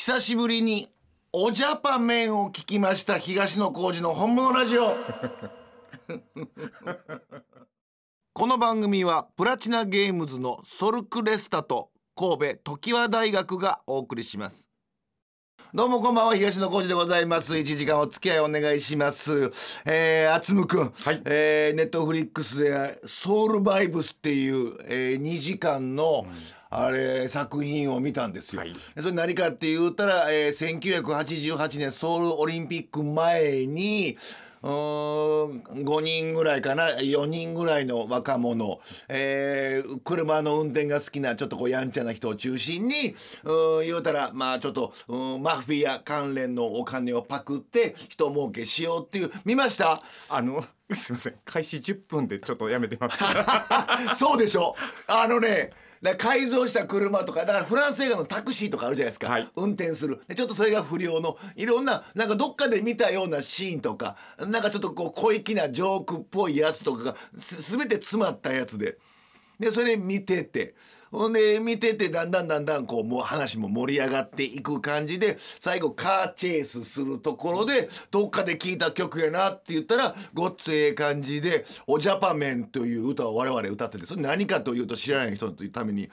久しぶりにおジャパメンを聞きました東野浩二の本物ラジオこの番組はプラチナゲームズのソルクレスタと神戸常盤大学がお送りしますどうもこんばんは東野浩二でございます一時間お付き合いお願いしますえー、あつむくん、はい、えー、ネットフリックスでソウルバイブスっていう、えー、2時間の、うんあれ作品を見たんですよ。はい、それ何かって言ったら、えー、1988年ソウルオリンピック前に。5人ぐらいかな4人ぐらいの若者、えー、車の運転が好きなちょっとこうやんちゃな人を中心にう言うたらまあちょっとマフィア関連のお金をパクって人儲けしようっていう見ましたあのすいません開始10分でちょっとやめてます そうでしょあのねだ改造した車とかだからフランス映画のタクシーとかあるじゃないですか、はい、運転するでちょっとそれが不良のいろんななんかどっかで見たようなシーンとかなんかちょっとこう小粋なジョークっぽいやつとかがす全て詰まったやつででそれ見てて。ほんで見ててだんだんだんだんこうもう話も盛り上がっていく感じで最後カーチェイスするところでどっかで聴いた曲やなって言ったらごっつええ感じで「おジャパメン」という歌を我々歌っててそれ何かというと知らない人のために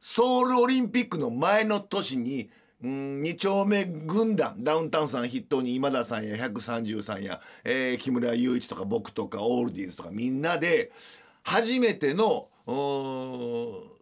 ソウルオリンピックの前の年に「うん2丁目軍団ダウンタウンさん筆頭に今田さんや130さんや、えー、木村雄一とか僕とかオールディーズとかみんなで初めてのお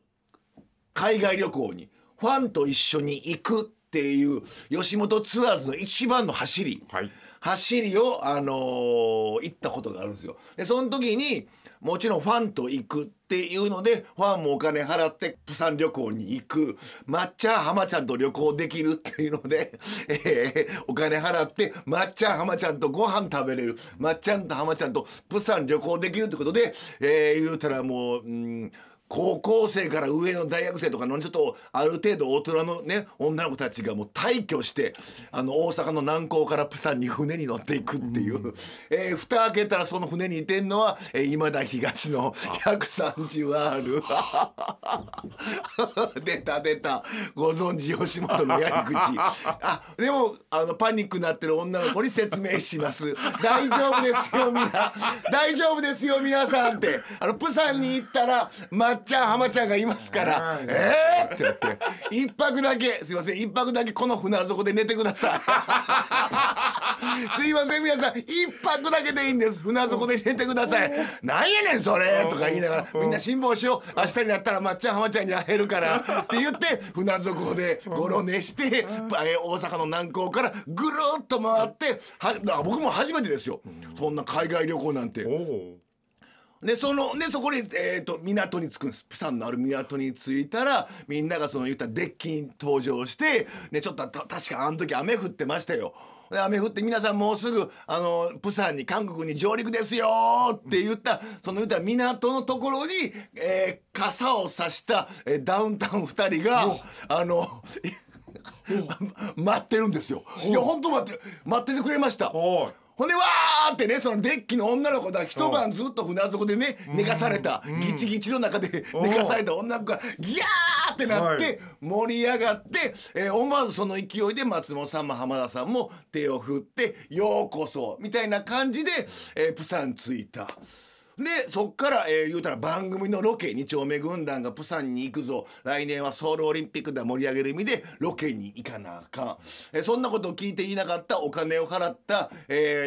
海外旅行にファンと一緒に行くっていう吉本ツアーズの一番の走り、はい、走りを、あのー、行ったことがあるんですよ。でその時にもちろんファンと行くっていうのでファンもお金払って釜山旅行に行く抹茶浜ちゃんと旅行できるっていうので、えー、お金払って抹茶浜ちゃんとご飯食べれる抹茶と浜ちゃんと釜山旅行できるってことで、えー、言うたらもう、うん高校生から上の大学生とかのちょっとある程度大人のね女の子たちがもう退去してあの大阪の南港からプサンに船に乗っていくっていう、うん、えー、蓋開けたらその船にいてんのは、えー、今田東の1 3 0ル 出た出たご存知吉本のやり口 あでもあのパニックになってる女の子に説明します大丈夫ですよ皆大丈夫ですよ皆さんってあのプサンに行ったら、まっちゃん浜ちゃんがいますからええー、ってなって一泊だけすいません一泊だけこの船底で寝てください すいません皆さん一泊だけでいいんです船底で寝てくださいなんやねんそれとか言いながらみんな辛抱しよう明日になったらまっちゃん浜ちゃんに会えるからって言って船底でごろ寝して大阪の南港からぐるっと回っては僕も初めてですよそんな海外旅行なんて。でそのでそこに、えーと、港に着くんですプサンのある港に着いたらみんながその言ったデッキに登場して、ね、ちょっと確かあの時雨降ってましたよ。雨降って皆さんもうすぐあのプサンに韓国に上陸ですよって言った、うん、その言った港のところに、えー、傘を差した、えー、ダウンタウン2人があの 待ってるんですよ。いや本当待って待っててくれました。ほんでわーってねそのデッキの女の子が一晩ずっと船底でね寝かされた、ギチギチの中で寝かされた女の子がギヤーってなって盛り上がって、えー、思わずその勢いで松本さんも浜田さんも手を振って「ようこそ」みたいな感じで、えー、プサン着いた。でそっから、えー、言うたら番組のロケ2丁目軍団がプサンに行くぞ来年はソウルオリンピックで盛り上げる意味でロケに行かなあかん、えー、そんなことを聞いていなかったお金を払った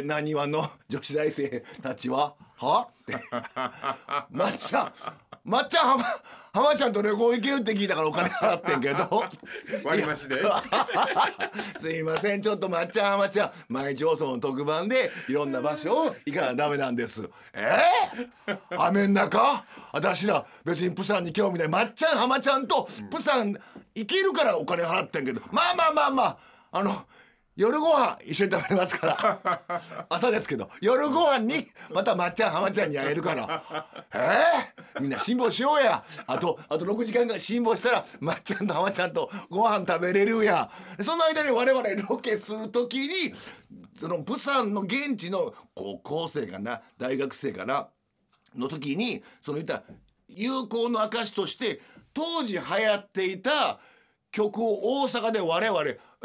なにわの女子大生たちははって んまっちゃん浜浜ちゃんと旅行行けるって聞いたからお金払ってんけど 割り増しで すいませんちょっとまっちゃん浜ちゃん毎日放送の特番でいろんな場所を行かなダメなんですえー、雨ん中私ら別にプサンに興味ないまっちゃん浜ちゃんとプサン行けるからお金払ってんけどまあまあまあまああの夜ご飯一緒に食べれますから 朝ですけど夜ご飯にまたまっちゃん浜ちゃんに会えるからえー、みんな辛抱しようやあとあと6時間ぐらい辛抱したらまっちゃんと浜ちゃんとご飯食べれるやその間に我々ロケする時にその釜山の現地の高校生かな大学生かなの時にその言った友好の証として当時流行っていた曲を大阪で我々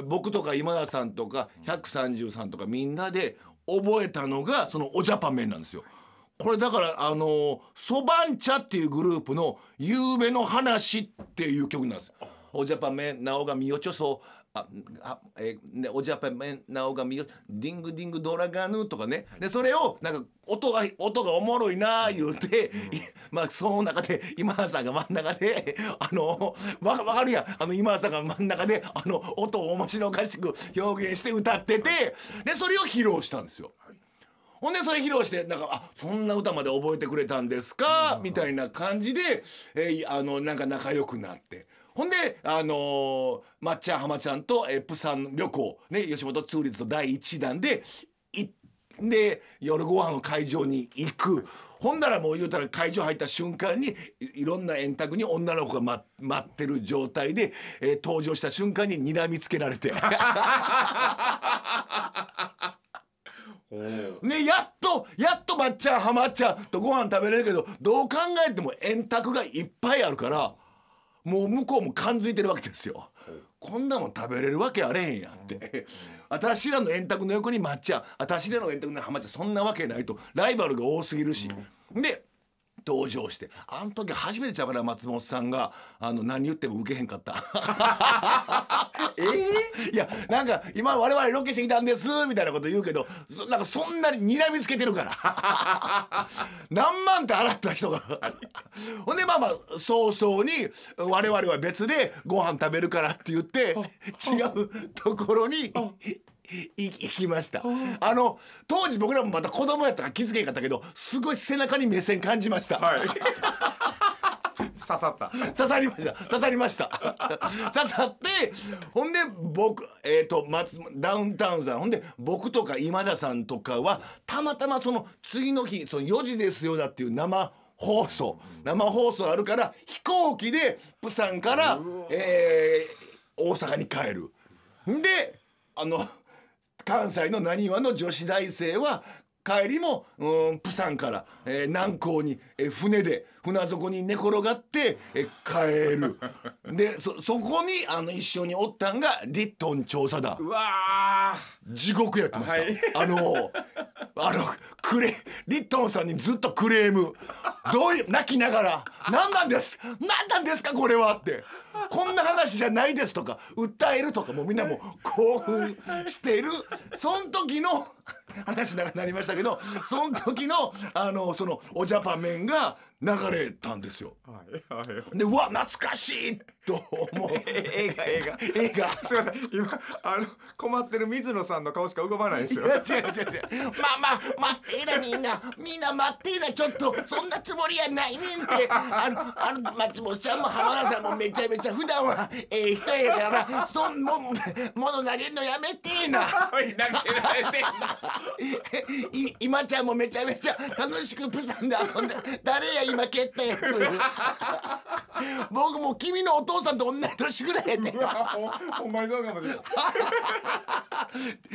僕とか今田さんとか130さんとかみんなで覚えたのがそのおジャパンメなんですよ。これだからあのそばん茶っていうグループの「夕べの話」っていう曲なんです。おジャパンメなおがみよちょそうああえー、おじゃぱめなおがみよディングディングドラガヌとかね、でそれをなんか音が音がおもろいなあ言うて、うん、まあその中で今田さんが真ん中であのわわかるやんあの今田さんが真ん中であの音を面白おかしく表現して歌っててでそれを披露したんですよ。ほんでそれ披露してなんかあそんな歌まで覚えてくれたんですかみたいな感じで、えー、あのなんか仲良くなって。ほんで、あのー、まっちゃん、はまちゃんと、えプサン旅行、ね、吉本ツーリズと第1弾で、いで、夜ご飯の会場に行く。ほんならもう言うたら会場入った瞬間にいろんな円卓に女の子が、ま、待ってる状態で、えー、登場した瞬間に睨みつけられて。ね、やっとやっとまっちゃんはまっちゃんとご飯食べれるけどどう考えても円卓がいっぱいあるから。もう向こうも感づいてるわけですよ。こんなもん食べれるわけあれへんやって。私らの円卓の横に抹茶、私しらの円卓の浜茶、そんなわけないと、ライバルが多すぎるし。で、登場してあの時初めて茶原松本さんがあの何言っても受けへんかったいやなんか今我々ロケしてきたんですみたいなこと言うけどなんかそんなに睨みつけてるから 何万って払った人がほんでまあまあ早々に我々は別でご飯食べるからって言って違うところに行きましたあの当時僕らもまた子供やったから気づけんかったけどすごい背中に目線感じました。はい刺さった刺さりました刺さりました 刺さってほんで僕えっ、ー、と松ダウンタウンさんほんで僕とか今田さんとかはたまたまその次の日その4時ですよだっていう生放送生放送あるから飛行機でプサンから、えー、大阪に帰るであの関西のなにわの女子大生は帰りも、うん、プサンから、えー、南港に、えー、船で船底に寝転がってえ帰る でそそこにあの一緒におったんがリットン調査団うわ地獄やってました、はい、あのあのクレリットンさんにずっとクレームどういう泣きながら「何なんです何なんですかこれは」って「こんな話じゃないです」とか訴えるとかもみんなもう興奮してるその時の話になりましたけどその時のあのそのおジャパメンが流れたんですよ。はいはい、でうわ懐かしいと思う 映画映画映画 すみません今あの困ってる水野さんの顔しか動かないですよ。違う違う違うまあまあ待ってなみんなみんな待ってなちょっとそんなつもりやないねんってあのあの松本さんも浜田さんもめちゃめちゃ普段はええー、人やからそんももの投げんのやめてえな。投げられてん 今ちゃんもめちゃめちゃ楽しくプサンで遊んで誰や今負けったやつ僕も君のお父さんと同じ年ぐらいやね、ほんまにそうかもしれない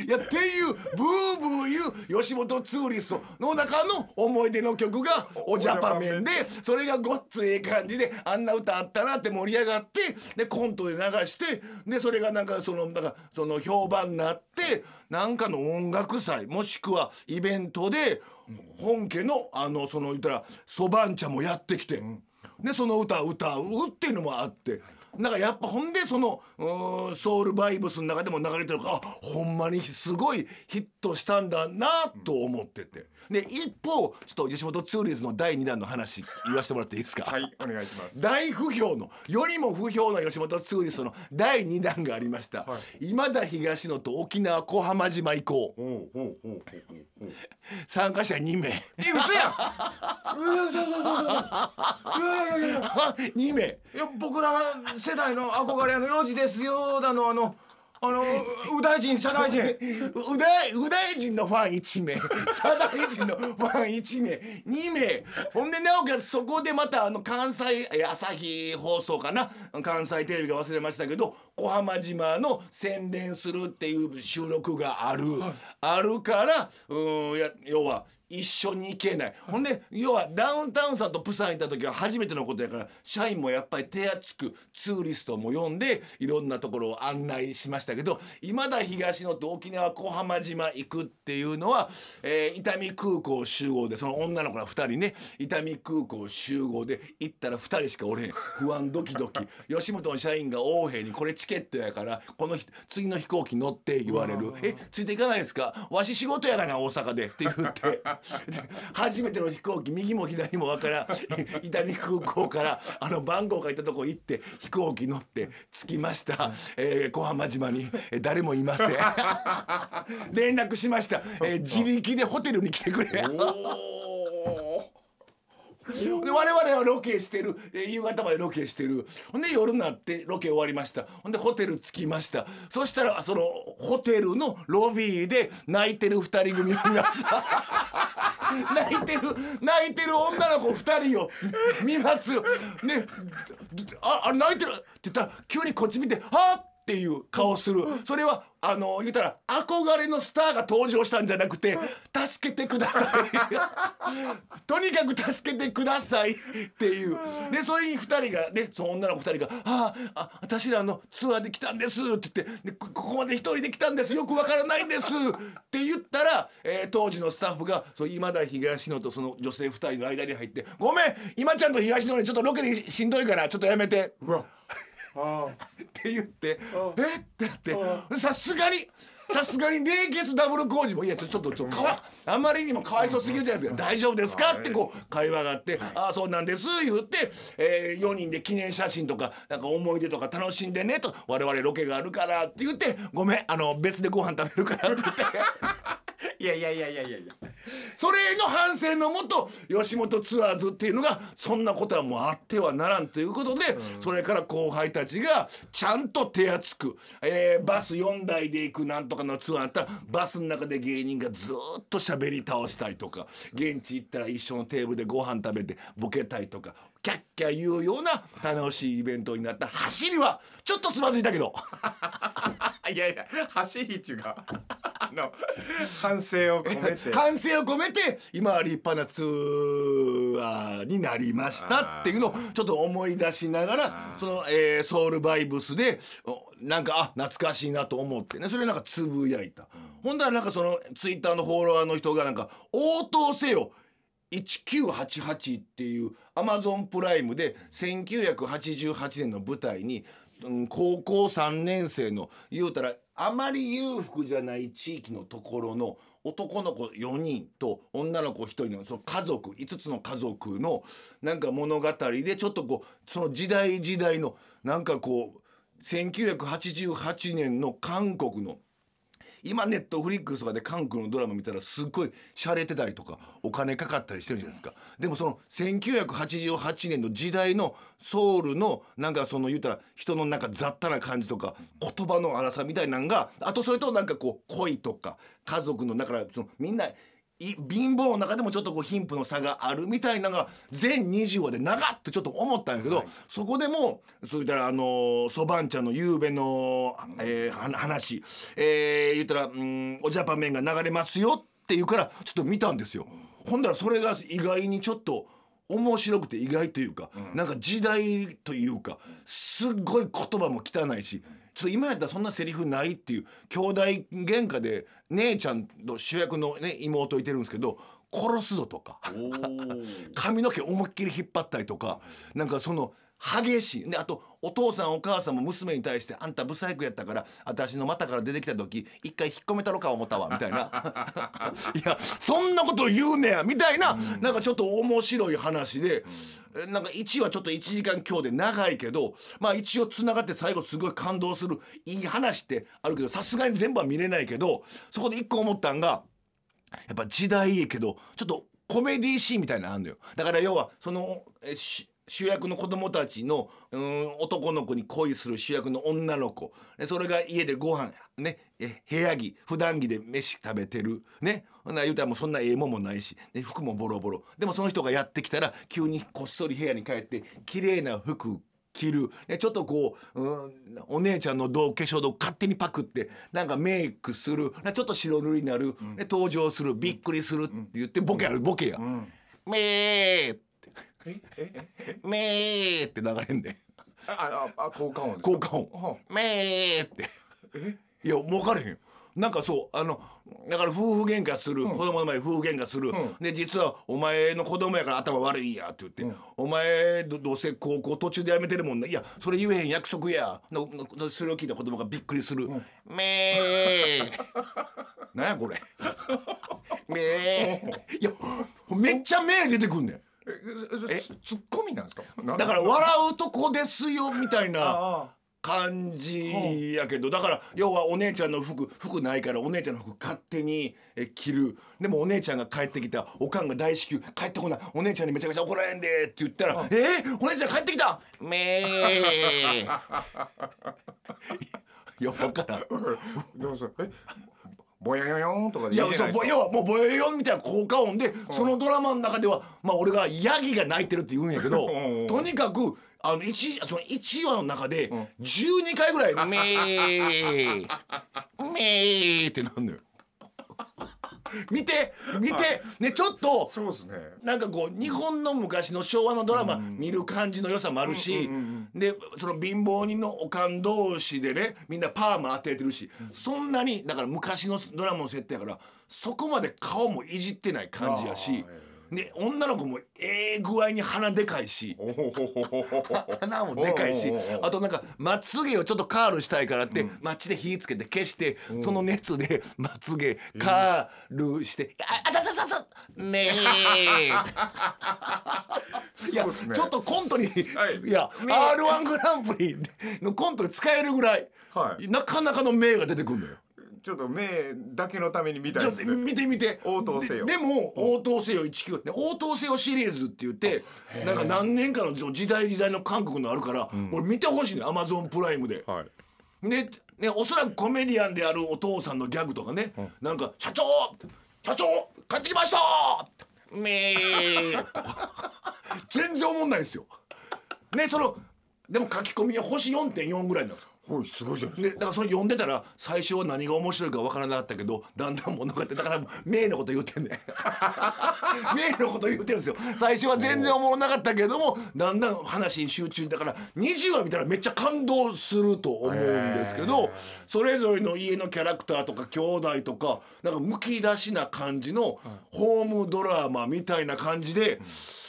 いやっていうブーブーいう吉本ツーリストの中の思い出の曲が「おじゃパメンでそれがごっつええ感じであんな歌あったなって盛り上がってでコントで流してでそれがなんかそのなんかその評判になってなんかの音楽祭もしくはイベントで「本家のあのその言ったらそばん茶もやってきて、でその歌歌うっていうのもあって。なんかやっぱほんでそのソウルバイブスの中でも流れてるからあほんまにすごいヒットしたんだなと思ってて、で一方ちょっと吉本ツーリーズの第2弾の話言わせてもらっていいですかはいお願いします大不評のよりも不評な吉本ツーリズの第2弾がありました、はい、今田東野と沖縄小浜島行こうおうおうおうおう参加者2名え嘘やん2名いや僕ら世代の憧れの幼児ですよだのあのあの右大臣左大臣右 大右大臣のファン1名左 大臣のファン1名2名ほんでなおかつそこでまたあの関西朝日放送かな関西テレビが忘れましたけど小浜島の宣伝するっていう収録がある、はい、あるからうんや要は一緒に行けない、ほんで要はダウンタウンさんとプサン行った時は初めてのことやから社員もやっぱり手厚くツーリストも呼んでいろんなところを案内しましたけどいまだ東野と沖縄小浜島行くっていうのは、えー、伊丹空港集合でその女の子ら2人ね伊丹空港集合で行ったら2人しかおれへん不安ドキドキ吉本の社員が横兵にこれチケットやからこの次の飛行機乗って言われる「えついていかないですかわし仕事やがな大阪で」って言って。初めての飛行機右も左も分からん 伊丹空港からあの番号がいたとこ行って飛行機乗って着きました、えー、小浜島に誰もいません 連絡しました、えー、自力でホテルに来てくれ。で我々はロケしてる、夕方までロケしてるほんで夜になってロケ終わりましたほんでホテル着きましたそしたらそのホテルのロビーで泣いてる2人組を皆さす 泣いてる泣いてる女の子2人を見ますよ。ねああ泣いてるって言ったら急にこっち見て「はっ!」っていう顔する、それはあの言ったら憧れのスターが登場したんじゃなくて「助けてください」とにかく助けてくださいっていうでそれに2人がねその女の子2人が「ああ私らのツアーで来たんです」って言ってここまで1人で来たんですよくわからないんです」って言ったら、えー、当時のスタッフがそう今田東野とその女性2人の間に入って「ごめん今ちゃんと東野にちょっとロケでしんどいからちょっとやめて」うわ。って言ってえってなってさすがにさすがに冷血ダブル工事もいやちょっとちょっとかわあまりにもかわいそうすぎるじゃないですか大丈夫ですかってこう会話があってああそうなんです言ってえ4人で記念写真とかなんか思い出とか楽しんでねと我々ロケがあるからって言ってごめんあの別でご飯食べるからって言っていやいやいやいやいやいやそれの反省のもと吉本ツアーズっていうのがそんなことはもうあってはならんということで、それから後輩たちがちゃんと手厚く、えー、バス4台で行くなんとかのツアーあったらバスの中で芸人がずっと喋り倒したりとか現地行ったら一緒のテーブルでご飯食べてボケたりとかキャッキャ言うような楽しいイベントになった走りはちょっとつまずいたけど いやいや走りっていうかあの反省を込めて反省を込めて今は立派なツアーになりましたっていうのをちょっと思い出しながらその、えー、ソウルバイブスでなんかあ懐かしいなと思ってねそれなんかつぶやいた、うん、ほんだらなんかそのツイッターのフォロワーの人がなんか応答せよ1988っていうアマゾンプライムで1988年の舞台に、うん、高校3年生の言うたらあまり裕福じゃない地域のところの男の子4人と女の子1人のその家族5つの家族のなんか物語でちょっとこうその時代時代のなんかこう1988年の韓国の。今ネットフリックスとかで韓国のドラマ見たらすっごい洒落てたりとかお金かかったりしてるじゃないですかでもその1988年の時代のソウルのなんかその言ったら人のなんか雑多な感じとか言葉の荒さみたいなんがあとそれとなんかこう恋とか家族のだからそのみんな貧乏の中でもちょっとこう貧富の差があるみたいなのが全20話で長ってちょっと思ったんやけど、はい、そこでもそれたらあのそばんちゃんの夕べの、えー、話、えー、言ったら、うん「おじゃぱ麺が流れますよ」って言うからちょっと見たんですよ。ほんだらそれが意外にちょっと面白くて意外というか、うん、なんか時代というかすっごい言葉も汚いしちょっと今やったらそんなセリフないっていう兄弟喧嘩で姉ちゃんと主役の、ね、妹いてるんですけど殺すぞとか 髪の毛思いっきり引っ張ったりとかなんかその激しいであとお父さんお母さんも娘に対して「あんた不細工やったから私の股から出てきた時一回引っ込めたろか思ったわ」みたいな「いやそんなこと言うねや」みたいな、うん、なんかちょっと面白い話で、うん、なんか1話ちょっと1時間強で長いけどまあ一応つながって最後すごい感動するいい話ってあるけどさすがに全部は見れないけどそこで1個思ったんがやっぱ時代いいけどちょっとコメディーシーンみたいなのあるのよだから要はその主役の子供たちの、うん、男の子に恋する主役の女の子それが家でご飯ね部屋着普段着で飯食べてるねな言うたらもうそんなええもんもないし、ね、服もボロボロでもその人がやってきたら急にこっそり部屋に帰って綺麗な服着る、ね、ちょっとこう、うん、お姉ちゃんの同化粧道勝手にパクってなんかメイクするちょっと白塗りになる、うん、登場するびっくりするって言ってボケやるボケや。うん、めー「め ー」って流れんであああ効果音ですか効果音は「めー」ってえいや分かれへんよなんかそうあのだから夫婦喧嘩する、うん子供の前で夫婦喧嘩する、うんで実はお前の子供やから頭悪いやって言って、うんお前どどうせ高校途中で辞めてるもんないやそれ言えへん約束やののそれを聞いた子供がびっくりする、めーなん やこれめ ーいやめっちゃめー出てくんねんツッコミなんですかだから笑うとこですよみたいな感じやけどだから要はお姉ちゃんの服服ないからお姉ちゃんの服勝手に着るでもお姉ちゃんが帰ってきたおかんが大至急帰ってこないお姉ちゃんにめちゃめちゃ怒られんでって言ったら「えー、お姉ちゃん帰ってきた!」めー いや分からん。ボヨヨヨンとかでいやそう要はもうボヨヨヨンみたいな効果音で、そのドラマの中ではまあ俺がヤギが鳴いてるって言うんやけど、とにかくあの 1, その1話の中で12回ぐらい「めーめー」ってなんのよ。見て見て、ねちょっとそうですねなんかこう日本の昔の昭和のドラマ見る感じの良さもあるし、でその貧乏人のおかん同士でねみんなパーマ当ててるし、そんなにだから昔のドラマの設定やからそこまで顔もいじってない感じやし。で女の子もええ具合に鼻でかいし鼻もでかいしあとなんかまつげをちょっとカールしたいからって、うん、で火つけて消して、うん、その熱でまつげカールして、うん、ああざざざざねえいや、ね、ちょっとコントに、はい、いや r 1グランプリのコントに使えるぐらい、はい、なかなかの名が出てくるのよ。ちょっと目だけのために見たいです、ね、見て見て応答せよでも応答せよ19って応答せよシリーズって言ってなんか何年かの時代時代の韓国のあるから、うん、俺見てほしいねアマゾンプライムで。はい、でね、おそらくコメディアンであるお父さんのギャグとかね、うん、なんか「社長社長帰ってきました!」めー全然おもんないですよ。ねそのでも書き込みは星4.4ぐらいなんですよ。いすごいじゃないですか、ね、だからそれ読んでたら最初は何が面白いか分からなかったけどだんだん物語だから名のこと言ってんね名 のこと言ってるんですよ最初は全然おもろなかったけれどもだんだん話に集中だから20話見たらめっちゃ感動すると思うんですけどそれぞれの家のキャラクターとか兄弟とかなんかむき出しな感じのホームドラマみたいな感じで。うん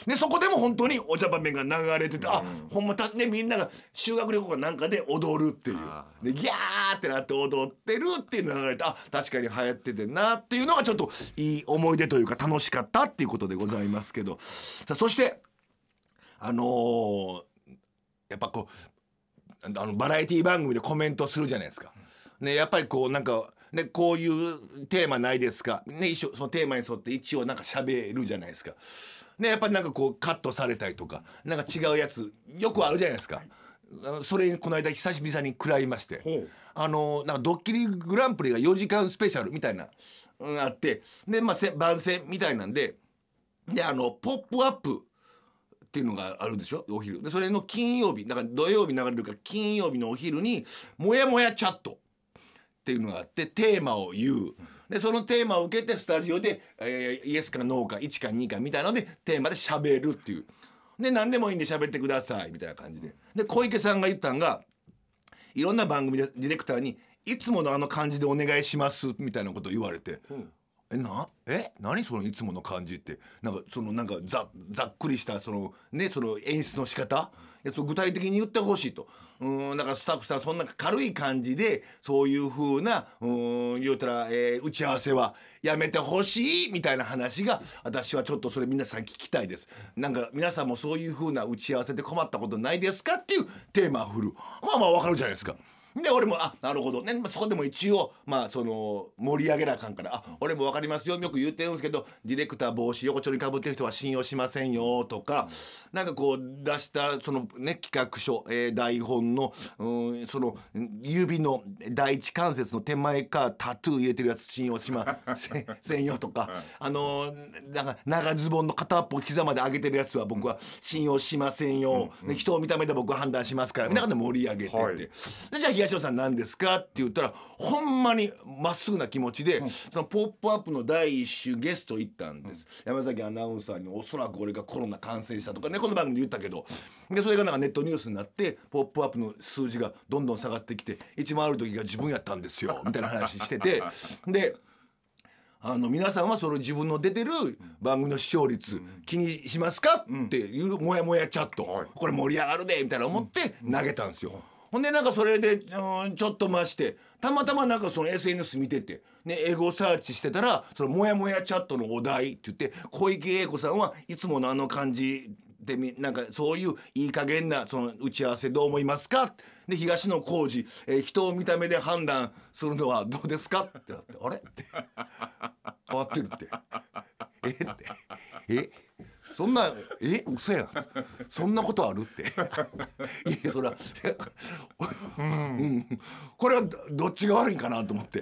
でそこでも本当にお茶場面が流れてて、あほんまた、ね、みんなが修学旅行かなんかで踊るっていうでギャーってなって踊ってるっていうのが流れてあ確かに流行っててんなっていうのがちょっといい思い出というか楽しかったっていうことでございますけどさそしてあのー、やっぱこうあのバラエティ番組でコメントするじゃないですか。ね、やっぱりこうなんかね、こういうテーマないですか、ね、一緒そのテーマに沿って一応なんか喋るじゃないですかね、やっぱりなんかこうカットされたりとかなんか違うやつよくあるじゃないですか。それにこの間久しぶりに食らいましてあのなんかドッキリグランプリが4時間スペシャルみたいな、うん、あってで、まあ、番宣みたいなんでであの「ポップアップっていうのがあるんでしょお昼でそれの金曜日だから土曜日流れるから金曜日のお昼に「もやもやチャット」っていうのがあってテーマを言う。でそのテーマを受けてスタジオで、えー、イエスかノーか1か2かみたいなのでテーマで喋るっていうで何でもいいんで喋ってくださいみたいな感じでで小池さんが言ったんがいろんな番組でディレクターに「いつものあの感じでお願いします」みたいなことを言われて。うんえなえ何そのいつもの感じってなんかそのなんかざざっくりしたそのねその演出の仕方いやそ具体的に言ってほしいとうんだからスタッフさんそんな軽い感じでそういうふうなうん言うたら、えー、打ち合わせはやめてほしいみたいな話が私はちょっとそれ皆さん聞きたいですなんか皆さんもそういうふうな打ち合わせで困ったことないですかっていうテーマを振るまあまあわかるじゃないですか。で俺もあなるほどね、まあ、そこでも一応まあその盛り上げなあかんからあ俺も分かりますよよく言ってるんですけどディレクター帽子横丁にかぶってる人は信用しませんよとかなんかこう出したそのね企画書、えー、台本のうんその指の第一関節の手前かタトゥー入れてるやつ信用しませんよとかあのなんか長ズボンの片っぽ膝まで上げてるやつは僕は信用しませんよ、うんうん、人を見た目で僕は判断しますからみんなで盛り上げてって。はい、でじゃ東野さん何ですか?」って言ったらほんまにまっすぐな気持ちで「うん、そのポップアップの第1週ゲスト行ったんです、うん、山崎アナウンサーにおそらく俺がコロナ感染したとかねこの番組で言ったけどでそれがなんかネットニュースになって「ポップアップの数字がどんどん下がってきて一番ある時が自分やったんですよみたいな話しててであの皆さんはその自分の出てる番組の視聴率気にしますかっていうモヤモヤチャット、これ盛り上がるでみたいな思って投げたんですよ。ほんでなんかそれで、うん、ちょっと増してたまたまなんかその SNS 見てて、ね、エゴサーチしてたらそのもやもやチャットのお題って言って小池栄子さんはいつものあの感じでなんかそういういい加減なその打ち合わせどう思いますかで東野浩治、えー、人を見た目で判断するのはどうですかってなってあれって変わってるってえってえそんなえ嘘やんそんなことあるって いやそれはうん、これはどっちが悪いかなと思って、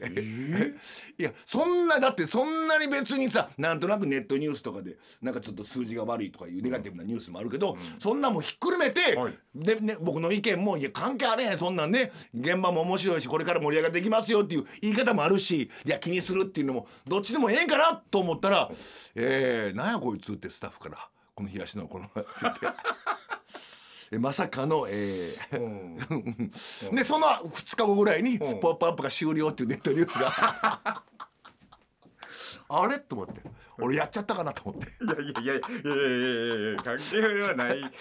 いやそんなだってそんなに別にさなんとなくネットニュースとかでなんかちょっと数字が悪いとかいうネガティブなニュースもあるけど、うん、そんなもひっくるめて、はい、でね、僕の意見もいや関係あれへんそんなんね現場も面白いしこれから盛り上がっていきますよっていう言い方もあるしいや気にするっていうのもどっちでもええんかなと思ったら「えー、なんやこいつ」ってスタッフから。この東のこのって言って。えまさかの、えー、うん、でその2日後ぐらいに「ポップアップが終了っていうネットニュースがあれと思って俺やっちゃったかなと思っていやいやいやいやいやいやいや関係はないで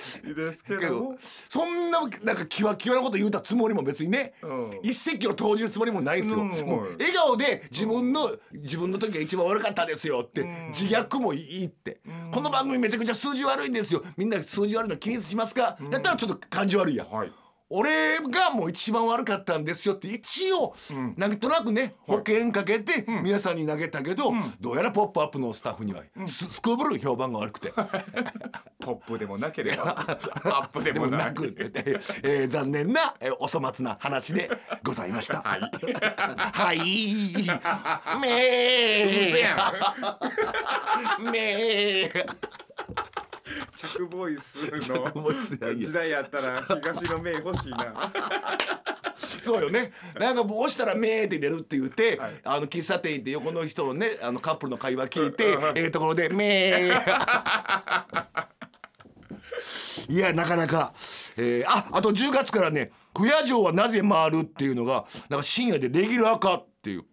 すけどそんななんかキワキワなこと言うたつもりも別にね、うん、一石を投じるつもりもないですよ、うん、もう笑顔で自分の、うん、自分の時が一番悪かったですよって自虐もいいって、この番組めちゃくちゃ数字悪いんですよみんな数字悪いの気にしますか、だったらちょっと感じ悪いやん、はい俺がもう一番悪かったんですよって一応、なんとなくね保険かけて皆さんに投げたけど、どうやら「ポップアップのスタッフにはすこぶる評判が悪くて。ポップでもなければ アップでもなくえ残念な、えお粗末な話でございました。はい。はい。めー。めー。チャックボイスの時代やったら東の名欲しいなそうよねなんかもう押したら「名って出るって言って、はい、あの喫茶店行って横の人のねあのカップルの会話聞いて、ええところで「名。いやなかなか、えー、ああと10月からね「不夜城はなぜ回る?」っていうのがなんか深夜でレギュラーかっていう。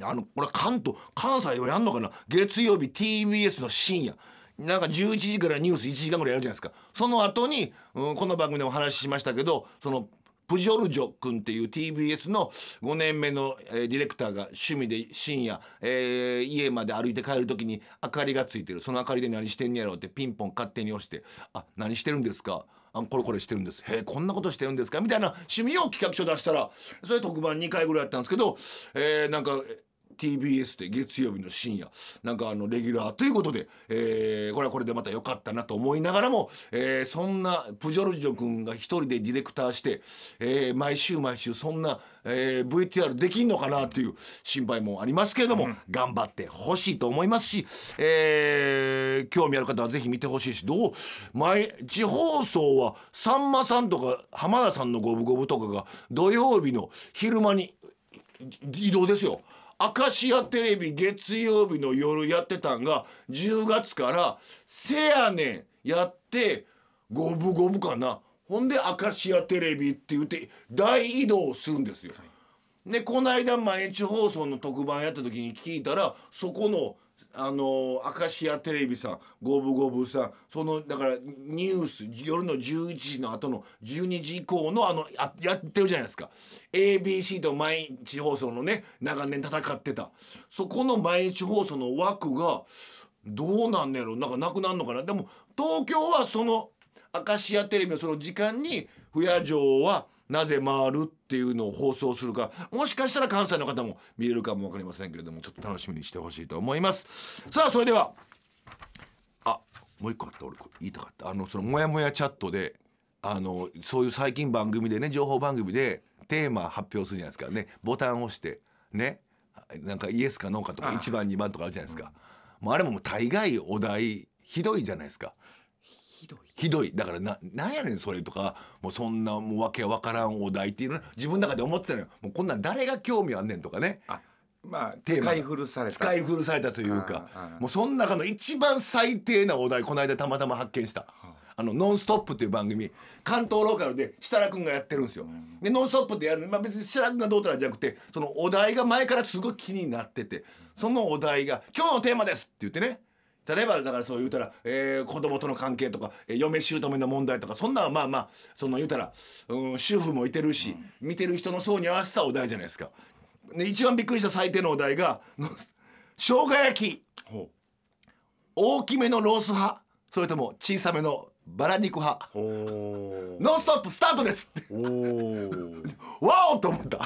あのこれ関東関西はやんのかな月曜日 TBS の深夜なんか11時からニュース1時間ぐらいやるじゃないですかその後に、うん、この番組でも話しましたけどそのプジョルジョ君っていう TBS の5年目の、えー、ディレクターが趣味で深夜、えー、家まで歩いて帰る時に明かりがついてるその明かりで何してんやろうってピンポン勝手に押して「あ何してるんですか?」あこれこれしてるんですへえこんなことしてるんですかみたいな趣味を企画書出したらそれ特番2回ぐらいやったんですけど、えー、なんか TBS で月曜日の深夜なんかあのレギュラーということで、えー、これはこれでまた良かったなと思いながらも、えー、そんなプジョルジョ君が一人でディレクターして、えー、毎週毎週そんな、えー、VTR できんのかなという心配もありますけれども、うん、頑張ってほしいと思いますし、えー、興味ある方はぜひ見てほしいしどう毎地放送はさんまさんとか浜田さんの「五分五分」とかが土曜日の昼間に移動ですよ。アカシアテレビ月曜日の夜やってたんが10月から「せやねん」やって五分五分かなほんでアカシアテレビって言って大移動するんですよ。はい、でこの間毎日放送の特番やった時に聞いたらそこのあのアカシアテレビさん五分五分さんそのだからニュース夜の11時の後の12時以降のあのややってるじゃないですか ABC と毎日放送のね長年戦ってたそこの毎日放送の枠がどうなんねやろなんかなくなるのかなでも東京はそのアカシアテレビのその時間に不夜城は。なぜ回るっていうのを放送するかもしかしたら関西の方も見れるかも分かりませんけれどもちょっと楽しみにしてほしいと思いますさあそれではあもう一個あった俺言いたかったあのそのモヤモヤチャットであのそういう最近番組でね情報番組でテーマ発表するじゃないですかねボタンを押してねなんかイエスかノーかとか1番2番とかあるじゃないですか。もうあれも大概お題ひどいじゃないですか。ひどいひどいだからななんやねんそれとかもうそんなもう訳わからんお題っていうのは自分の中で思ってたのよもうこんなん誰が興味あんねんとかねあまあ、テーマ使い古された使い古されたというかもうその中の一番最低なお題この間たまたま発見した「あのノンストップ!」っていう番組関東ローカルで設楽君がやってるんですよ。で「ノンストップ!」ってやる、まあ、別に設楽君がどうたらじゃなくてそのお題が前からすごい気になっててそのお題が「今日のテーマです!」って言ってね例えばだからそう言うたら、えー、子供との関係とか、えー、嫁姑の問題とかそんなんまあまあその言うたら、うん、主婦もいてるし、見てる人の層に合わせたお題じゃないですか。で一番びっくりした最低のお題が生姜焼き大きめのロース派それとも小さめのバラ肉派ノンストップスタートですってわおと思った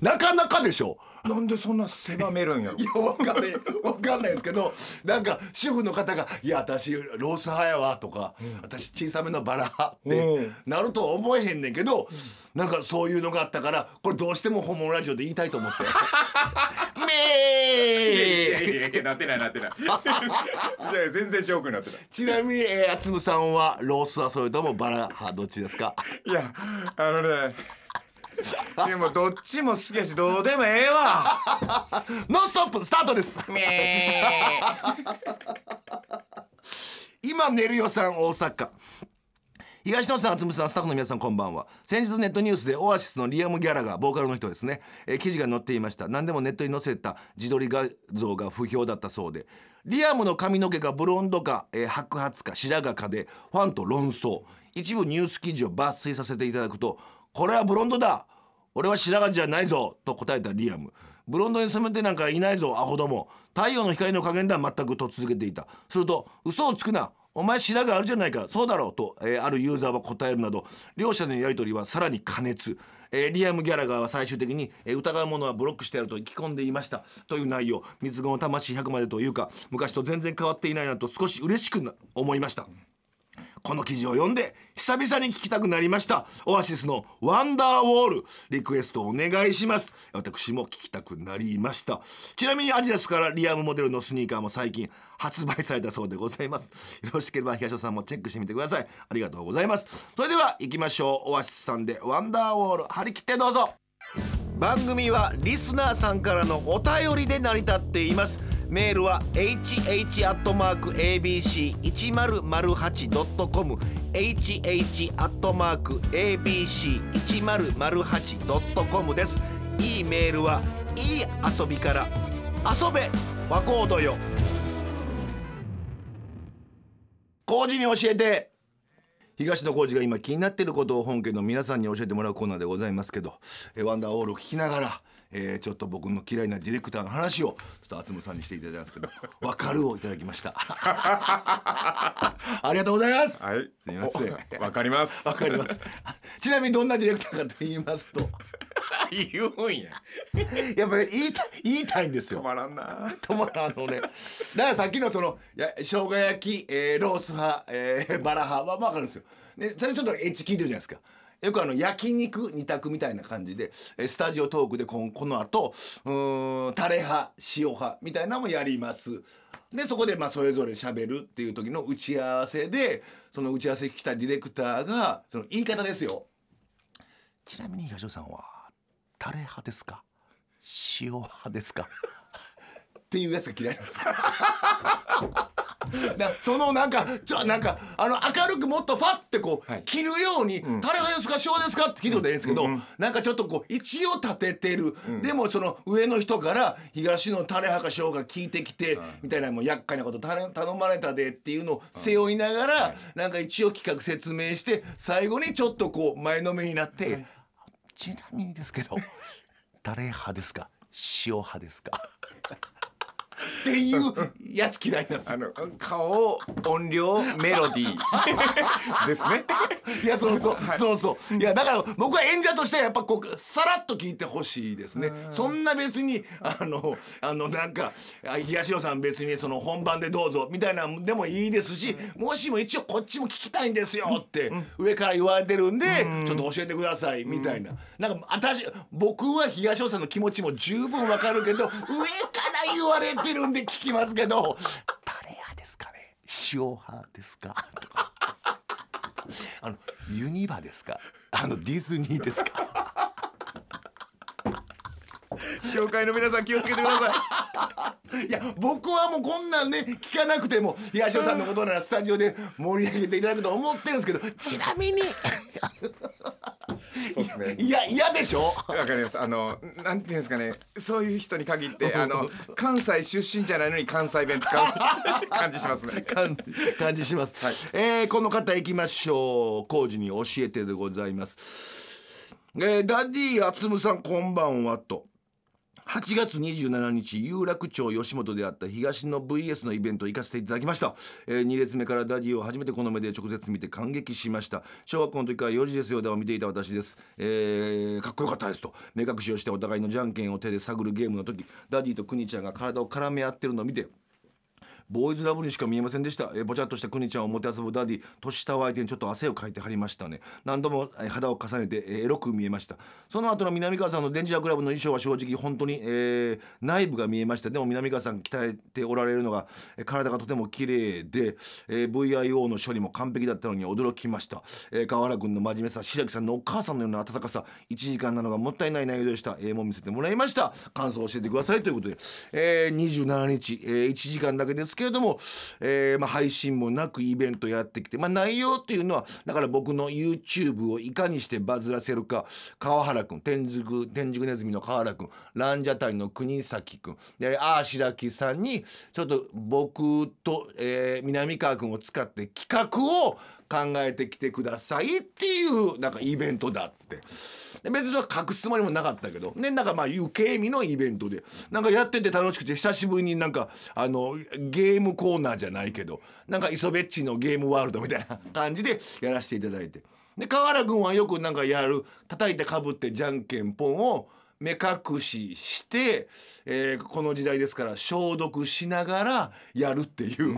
なかなかでしょなんでそんな狭めるんやろ いやわかんないわかんないですけどなんか主婦の方が「いや私ロース派やわ」とか、うん、私小さめのバラ派」ってなるとは思えへんねんけど、うん、なんかそういうのがあったからこれどうしても本物ラジオで言いたいと思って。エーなってないなってないじゃ全然ジョークなってないちなみに、えー、あつむさんはロースはそれともバラ派どっちですかいやあのねでもどっちも好きやしどうでもええわノンストップスタートです今寝るよさん大阪東野さん厚美さんスタッフの皆さんこんばんは先日ネットニュースでオアシスのリアム・ギャラがボーカルの人ですね、えー、記事が載っていました何でもネットに載せた自撮り画像が不評だったそうでリアムの髪の毛がブロンドか、えー、白髪か白髪かでファンと論争一部ニュース記事を抜粋させていただくと「これはブロンドだ俺は白髪じゃないぞ」と答えたリアムブロンドに染めてなんかいないぞアホども太陽の光の加減では全くと続けていたすると「嘘をつくなお前白髪あるじゃないかそうだろうと、えー、あるユーザーは答えるなど両者のやり取りはさらに過熱、えー、リアム・ギャラガーは最終的に、えー、疑うものはブロックしてやると意気込んでいましたという内容三つ子の魂100までというか昔と全然変わっていないなと少し嬉しく思いました。この記事を読んで久々に聞きたくなりましたオアシスの「ワンダーウォール」リクエストお願いします私も聞きたくなりましたちなみにアディダスからリアムモデルのスニーカーも最近発売されたそうでございますよろしければ東尾さんもチェックしてみてくださいありがとうございますそれでは行きましょうオアシスさんで「ワンダーウォール」張り切ってどうぞ番組はリスナーさんからのお便りで成り立っていますメールは hh.abc1008.com hh.abc1008.com ですいいメールはいい遊びから遊べ和光堂よ工事に教えて東野浩二が今気になっていることを本家の皆さんに教えてもらうコーナーでございますけど、えワンダーオールを聞きながらえー、ちょっと僕の嫌いなディレクターの話をちょっとむさんにしていただいたんですけど「分 かる」をいただきました ありがとうございます、はい、すみませんわかりますわかりますちなみにどんなディレクターかと言いますと 言うんややっぱり言いたい言いたいんですよ止まらんな止まらんのねだからさっきのそのや生姜焼き、えー、ロース派、えー、バラ派は分かるんですよでそれちょっとエッジ聞いてるじゃないですかよくあの焼肉二択みたいな感じでスタジオトークでこの後うんタレ派塩派みたいなのもやります。でそこでまあそれぞれ喋るっていう時の打ち合わせでその打ち合わせ来たディレクターがその言い方ですよ。ちなみに東尾さんはタレ派ですか塩派ですかっていうやつが嫌いなんですよ。そのなんかちょなんかあの明るくもっとファってこう、はい、切るように「うん、タレ派ですか塩ですか?」って聞いてこといいんですけど、うんうん、なんかちょっとこう一応立ててる、うん、でもその上の人から東のタレ派か塩が聞いてきて、うん、みたいなもう厄介なこと頼まれたでっていうのを背負いながら、はい、なんか一応企画説明して最後にちょっとこう前のめになって、はい、ちなみにですけど「タレ派ですか塩派ですか?」っていうやつ嫌いなんですあの顔音量メロディー ですねいやそうそうそうそういやだから僕は演者としてはやっぱこうさらっと聞いてほしいですねそんな別にあのあのなんかあ東野さん別にその本番でどうぞみたいなでもいいですしもしも一応こっちも聞きたいんですよって上から言われてるんでちょっと教えてくださいみたいななんか私僕は東野さんの気持ちも十分わかるけど上から言われてってるんで聞きますけど誰やですかね塩派ですかとか あのユニバですかあのディズニーですか 紹介の皆さん気をつけてください いや僕はもうこんなんね聞かなくても東野さんのことならスタジオで盛り上げていただくと思ってるんですけどちなみにそうですね。いや、嫌でしょわかります。あの、なんていうんですかね、そういう人に限って、あの、関西出身じゃないのに関西弁使う感じしますね。感じ感じします。はいえーこの方行きましょう。工事に教えてでございます。えーダディツむさんこんばんはと。8月27日有楽町吉本であった東の VS のイベント行かせていただきました、えー、2列目からダディを初めてこの目で直接見て感激しました小学校の時から4時ですよでを見ていた私です、えー、かっこよかったですと目隠しをしてお互いのじゃんけんを手で探るゲームの時ダディとクニちゃんが体を絡め合ってるのを見てボーイズラブにしか見えませんでした、えー、ぼちゃっとしたくにちゃんをもてあそぶダディ年下を相手にちょっと汗をかいてはりましたね何度も、えー、肌を重ねて、えー、エロく見えましたその後の南川さんのデンジャークラブの衣装は正直本当に、えー、内部が見えましたでも南川さん鍛えておられるのが、えー、体がとても綺麗で、えー、VIO の処理も完璧だったのに驚きました、えー、河原君の真面目さ白木さんのお母さんのような温かさ1時間なのがもったいない内容でしたえー、も見せてもらいました感想を教えてくださいということで、えー、27日、えー、1時間だけですけれども、えー、まあ、配信もなくイベントやってきて、まあ、内容っていうのはだから僕の YouTube をいかにしてバズらせるか川原君天竺天竺ネズミの川原君ランジャタイの国崎君でああ白木さんにちょっと僕と、えー、南川君を使って企画を考えてきてくださいっていうなんかイベントだってで別に隠すつもりもなかったけどねなんかまあ受け身のイベントでなんかやってて楽しくて久しぶりになんかあのゲームコーナーじゃないけどなんか磯ベッチのゲームワールドみたいな感じで やらせていただいてで河原君はよくなんかやる叩いてかぶってじゃんけんぽんを目隠しして、えー、この時代ですから消毒しながらやるっていう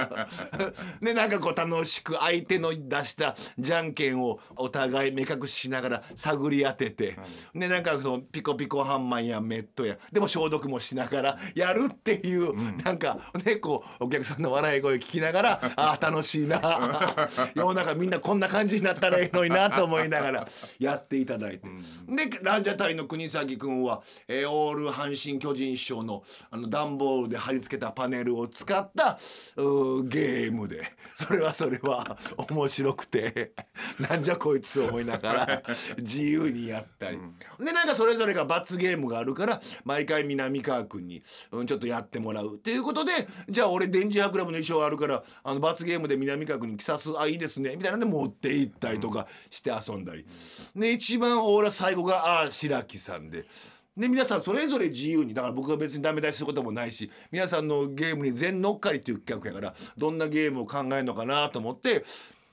でなんかこう楽しく相手の出したじゃんけんをお互い目隠ししながら探り当てて、でなんかそのピコピコハンマーやメットやでも消毒もしながらやるっていう、うん、なんかねこうお客さんの笑い声聞きながら あ楽しいな 世の中みんなこんな感じになったらいいのになと思いながらやっていただいて、でランジャタイの国崎君は、えー、オール阪神・巨人師匠のあの段ボールで貼り付けたパネルを使ったうゲームでそれはそれは面白くて なんじゃこいつ思いながら 自由にやったり、うん、でなんかそれぞれが罰ゲームがあるから毎回南川君に、うん、ちょっとやってもらうっていうことでじゃあ俺電磁波クラブの衣装あるからあの罰ゲームで南川君に着さすあいいですねみたいなんで持って行ったりとかして遊んだり、で一番オー最後がああ白木さんで。で皆さんそれぞれ自由にだから僕が別にダメ出しすることもないし皆さんのゲームに全乗っかりっていう企画やからどんなゲームを考えるのかなと思って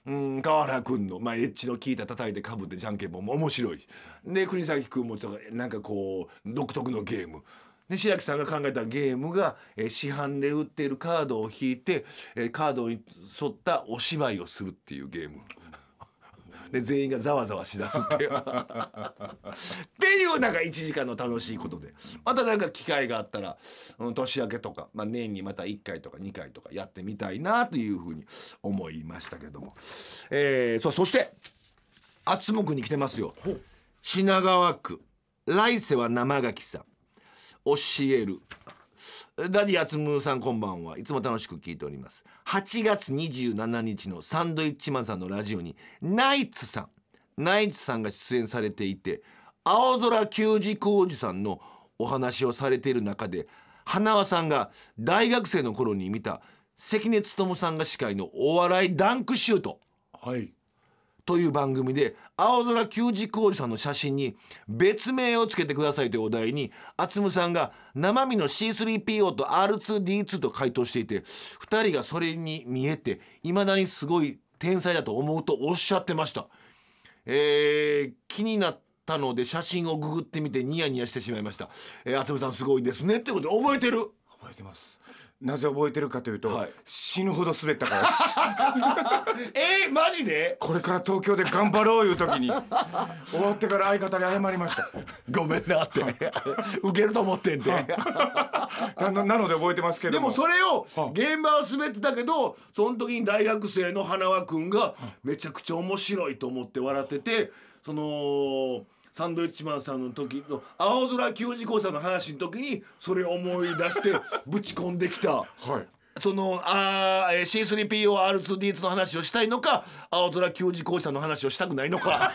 うん河原君の、まあ、エッジの効いた叩いてかぶってじゃんけんも面白いしで国崎君もなんかこう独特のゲーム。で白木さんが考えたゲームが、えー、市販で売っているカードを引いて、えー、カードに沿ったお芝居をするっていうゲーム。で全員がざわざわしだすっていう っていうなんか1時間の楽しいことでまたなんか機会があったら年明けとか、まあ、年にまた1回とか2回とかやってみたいなというふうに思いましたけども、えー、そそして厚木に来てますよ品川区来世は生ガキさん教えるダディアツムーさんこんばんはいつも楽しく聞いております8月27日のサンドイッチマンさんのラジオにナイツさんナイツさんが出演されていて青空球児工事さんのお話をされている中で花輪さんが大学生の頃に見た関根勤さんが司会のお笑いダンクシュート、はい、という番組で青空球児工事さんの写真に別名をつけてくださいというお題に厚むさんが生身の C3PO と R2D2 と回答していて2人がそれに見えて未だにすごい天才だと思うとおっしゃってました。えー、気になったので写真をググってみてニヤニヤしてしまいました。えー、厚むさんすごいですねってことで覚えてる覚えてます。なぜ覚えてるかというと、はい死ぬほど滑ったからです えー、マジでこれから東京で頑張ろういう時に終わってから相方に謝りましたごめんなって、受けると思ってんで、ななので覚えてますけどでもそれを現場は滑ってたけどその時に大学生の花輪君がめちゃくちゃ面白いと思って笑っててそのサンドウィッチマンさんの時の青空球児校さんの話の時にそれを思い出してぶち込んできた、はい、そのあー C3POR2D2 の話をしたいのか青空球児講師さんの話をしたくないのか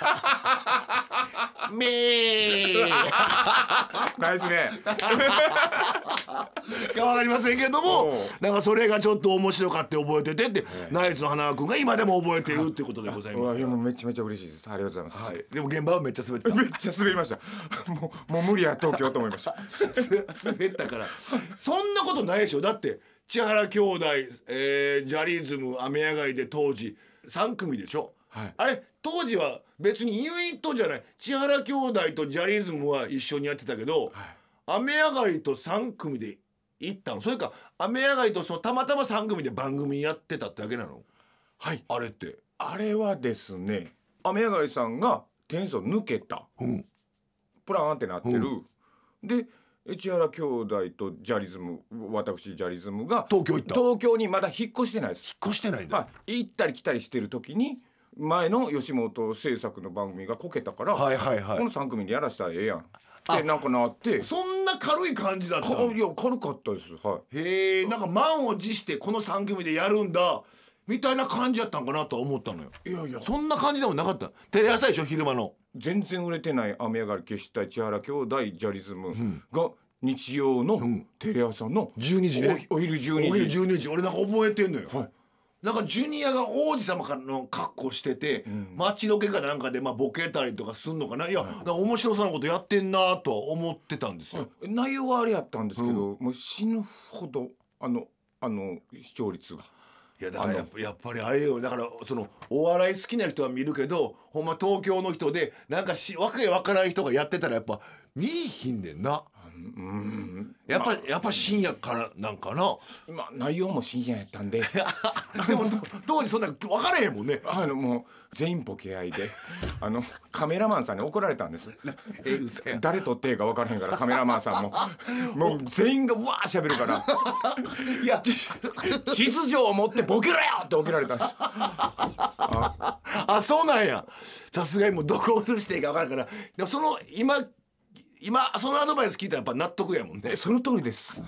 めーナイスね わかりませんけれどもなんかそれがちょっと面白かって覚えててって、ナイスの花輪君が今でも覚えてるっていうことでございますいやもめちゃめちゃ嬉しいですありがとうございます、はい、でも現場はめっちゃ滑ってためっちゃ滑りました もうもう無理や東京と思いました滑ったからそんなことないでしょだって千原兄弟、えー、ジャリズム雨上がりで当時3組でしょ、はい、あれ当時は別にユニットじゃない千原兄弟とジャリズムは一緒にやってたけど、はい、雨上がりと3組で行ったのそれか雨上がりとそうたまたま3組で番組やってたってだけなのはいあれってあれはですね雨上がりさんが点数を抜けた、うん、プランってなってる、うん、で千原兄弟とジャリズム私ジャリズムが東京行った東京にまだ引っ越してないです引っ越してないんだ、行ったり来たりしてる時に前の吉本制作の番組がこけたから、はいはいはい、この3組でやらせたらええやんってなんかなってそんな軽い感じだったかいや軽かったですはいへえんか満を持してこの3組でやるんだみたいな感じやったんかなと思ったのよいやいやそんな感じでもなかったテレ朝でしょ昼間の全然売れてない雨上がり消した千原兄弟ジャリズムが日曜のテレ朝の12時ねお昼12時お昼12時俺なんか覚えてんのよ、はい、なんかジュニアが王子様かの格好してて、うん、街のケかなんかでまあボケたりとかすんのかないや、はい、面白そうなことやってんなと思ってたんですよ、内容はあれやったんですけど、うん、もう死ぬほどあのあの視聴率が。いやだからやっぱやっぱりあれよだからそのお笑い好きな人は見るけどほんま東京の人でなんかしわけわからんい人がやってたらやっぱ見いひんねんなうんやっぱやっぱ深夜からなんかな今内容も深夜やったんで でも当時そんな分からへんもんね あのもう全員ボケ合いであのカメラマンさんに怒られたんです誰撮っていか分からへんからカメラマンさんも もう全員がわー喋るからいや秩序を持ってボケろよって怒られたんですあそうなんやさすがにもうどこ映していいか分からんからでもその今今そのアドバイス聞いたらやっぱ納得やもんねその通りです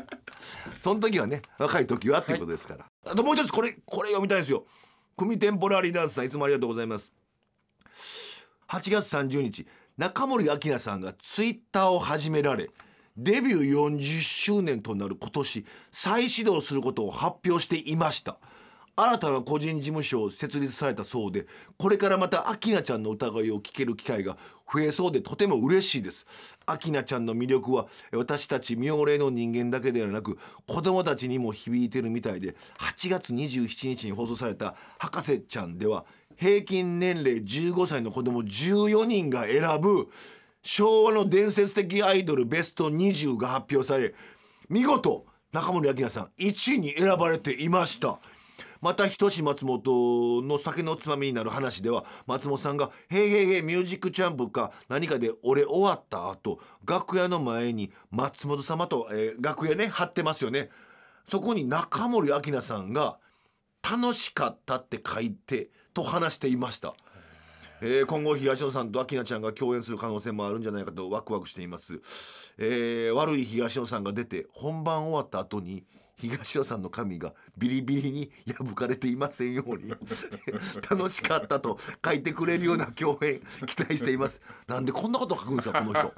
その時はね若い時はっていうことですから、はい、あともう一つこれこれ読みたいですよ組テンポラリーダンスさんいつもありがとうございます8月30日中森明菜さんがツイッターを始められデビュー40周年となる今年再始動することを発表していました新たな個人事務所を設立されたそうでこれからまたアキナちゃんの歌声を聴ける機会が増えそうでとても嬉しいですアキナちゃんの魅力は私たち妙齢の人間だけではなく子供たちにも響いてるみたいで8月27日に放送された「博士ちゃん」では平均年齢15歳の子供14人が選ぶ昭和の伝説的アイドルベスト20が発表され見事中森明菜さん1位に選ばれていましたまた一し松本の酒のつまみになる話では松本さんが「へいへいへいミュージックチャンプか何かで俺終わった後楽屋の前に松本様と、えー、楽屋ね張ってますよね。そこに中森明菜さんが「楽しかった」って書いてと話していました。えー、今後東野さんと明菜ちゃんが共演する可能性もあるんじゃないかとワクワクしています、えー、悪い東野さんが出て本番終わった後に東尾さんの神がビリビリに破かれていませんように 楽しかったと書いてくれるような共演期待していますなんでこんなこと書くんですかこの人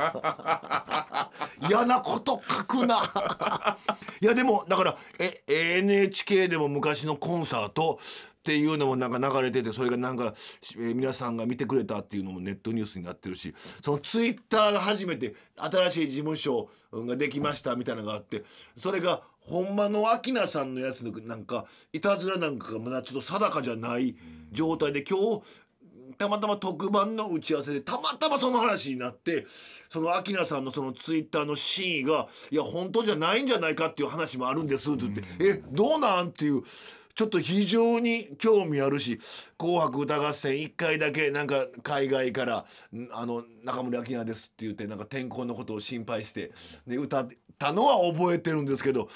嫌なこと書くないやでもだからえ NHK でも昔のコンサートっていうのもなんか流れててそれがなんか、えー、皆さんが見てくれたっていうのもネットニュースになってるしそのツイッターが初めて新しい事務所ができましたみたいなのがあってそれがほんまのアキナさんのやつなんかいたずらなんかがまだちょっと定かじゃない状態で今日たまたま特番の打ち合わせでたまたまその話になってそのアキナさんのそのツイッターの真意がいや本当じゃないんじゃないかっていう話もあるんですって言って、えどうなんっていう。ちょっと非常に興味あるし「紅白歌合戦」1回だけなんか海外から「あの中森明菜です」って言ってなんか天候のことを心配して、ね、歌ったのは覚えてるんですけど